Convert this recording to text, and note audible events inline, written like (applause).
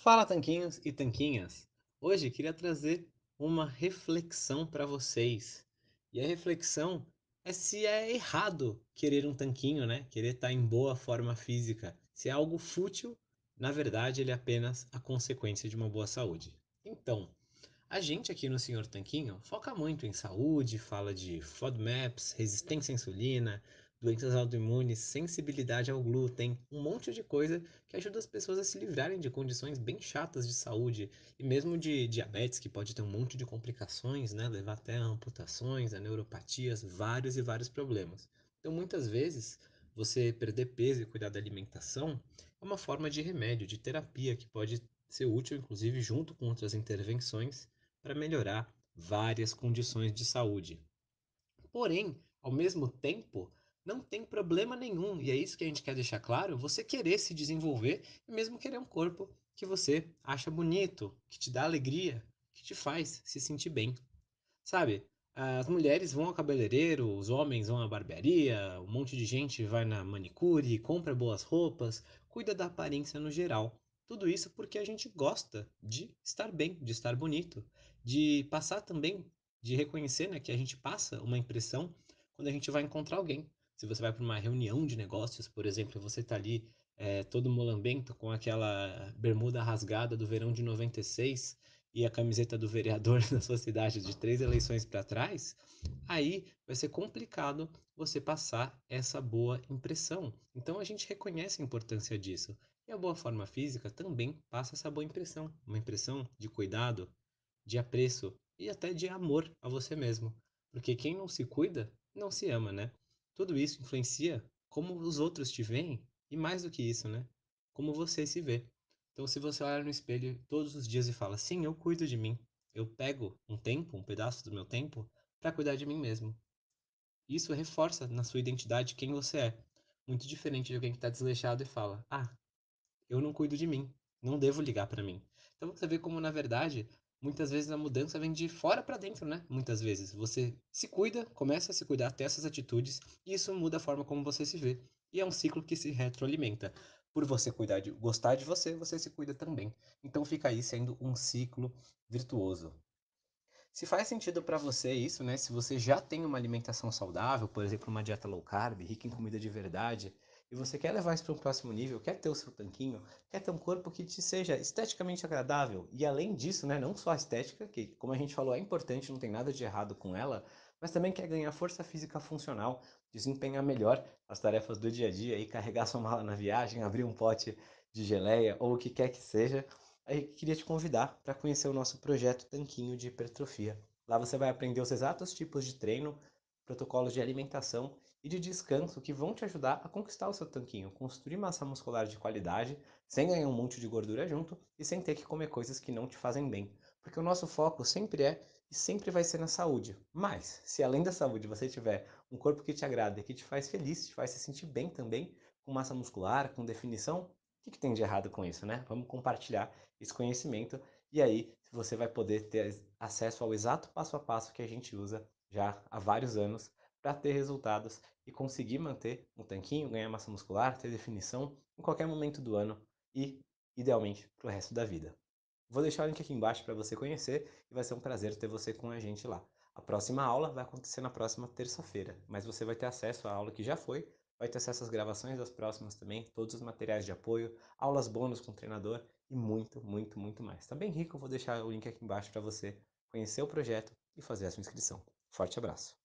Fala tanquinhos e tanquinhas. Hoje queria trazer uma reflexão para vocês. E a reflexão é se é errado querer um tanquinho, né? Querer estar tá em boa forma física. Se é algo fútil, na verdade ele é apenas a consequência de uma boa saúde. Então, a gente aqui no Senhor Tanquinho foca muito em saúde, fala de FODMAPs, resistência à insulina, doenças autoimunes, sensibilidade ao glúten, um monte de coisa que ajuda as pessoas a se livrarem de condições bem chatas de saúde e mesmo de diabetes, que pode ter um monte de complicações, né? levar até a amputações, a neuropatias, vários e vários problemas. Então, muitas vezes, você perder peso e cuidar da alimentação é uma forma de remédio, de terapia que pode ser útil, inclusive, junto com outras intervenções para melhorar várias condições de saúde. Porém, ao mesmo tempo, não tem problema nenhum, e é isso que a gente quer deixar claro, você querer se desenvolver e mesmo querer um corpo que você acha bonito, que te dá alegria, que te faz se sentir bem. Sabe? As mulheres vão ao cabeleireiro, os homens vão à barbearia, um monte de gente vai na manicure, compra boas roupas, cuida da aparência no geral. Tudo isso porque a gente gosta de estar bem, de estar bonito, de passar também, de reconhecer né, que a gente passa uma impressão quando a gente vai encontrar alguém se você vai para uma reunião de negócios, por exemplo, você está ali é, todo molambento com aquela bermuda rasgada do verão de 96 e a camiseta do vereador da (laughs) sua cidade de três eleições para trás, aí vai ser complicado você passar essa boa impressão. Então a gente reconhece a importância disso. E a boa forma física também passa essa boa impressão, uma impressão de cuidado, de apreço e até de amor a você mesmo. Porque quem não se cuida não se ama, né? Tudo isso influencia como os outros te veem e mais do que isso, né? Como você se vê. Então, se você olha no espelho todos os dias e fala, sim, eu cuido de mim, eu pego um tempo, um pedaço do meu tempo, para cuidar de mim mesmo. Isso reforça na sua identidade quem você é. Muito diferente de alguém que está desleixado e fala, ah, eu não cuido de mim, não devo ligar para mim. Então você vê como, na verdade, muitas vezes a mudança vem de fora para dentro, né? Muitas vezes você se cuida, começa a se cuidar até essas atitudes e isso muda a forma como você se vê. E é um ciclo que se retroalimenta. Por você cuidar de gostar de você, você se cuida também. Então fica aí sendo um ciclo virtuoso. Se faz sentido para você isso, né? Se você já tem uma alimentação saudável, por exemplo, uma dieta low carb, rica em comida de verdade, e você quer levar isso para um próximo nível, quer ter o seu tanquinho, quer ter um corpo que te seja esteticamente agradável. E além disso, né, não só a estética, que como a gente falou é importante, não tem nada de errado com ela, mas também quer ganhar força física funcional, desempenhar melhor as tarefas do dia a dia e carregar sua mala na viagem, abrir um pote de geleia ou o que quer que seja. Aí queria te convidar para conhecer o nosso projeto Tanquinho de Hipertrofia. Lá você vai aprender os exatos tipos de treino protocolos de alimentação e de descanso que vão te ajudar a conquistar o seu tanquinho, construir massa muscular de qualidade, sem ganhar um monte de gordura junto e sem ter que comer coisas que não te fazem bem. Porque o nosso foco sempre é e sempre vai ser na saúde. Mas, se além da saúde você tiver um corpo que te agrada e que te faz feliz, te faz se sentir bem também, com massa muscular, com definição, o que, que tem de errado com isso, né? Vamos compartilhar esse conhecimento e aí você vai poder ter acesso ao exato passo a passo que a gente usa já há vários anos para ter resultados e conseguir manter um tanquinho, ganhar massa muscular, ter definição em qualquer momento do ano e, idealmente, para o resto da vida. Vou deixar o link aqui embaixo para você conhecer e vai ser um prazer ter você com a gente lá. A próxima aula vai acontecer na próxima terça-feira, mas você vai ter acesso à aula que já foi, vai ter acesso às gravações das próximas também, todos os materiais de apoio, aulas bônus com o treinador e muito, muito, muito mais. está bem rico, vou deixar o link aqui embaixo para você conhecer o projeto e fazer a sua inscrição. Forte abraço.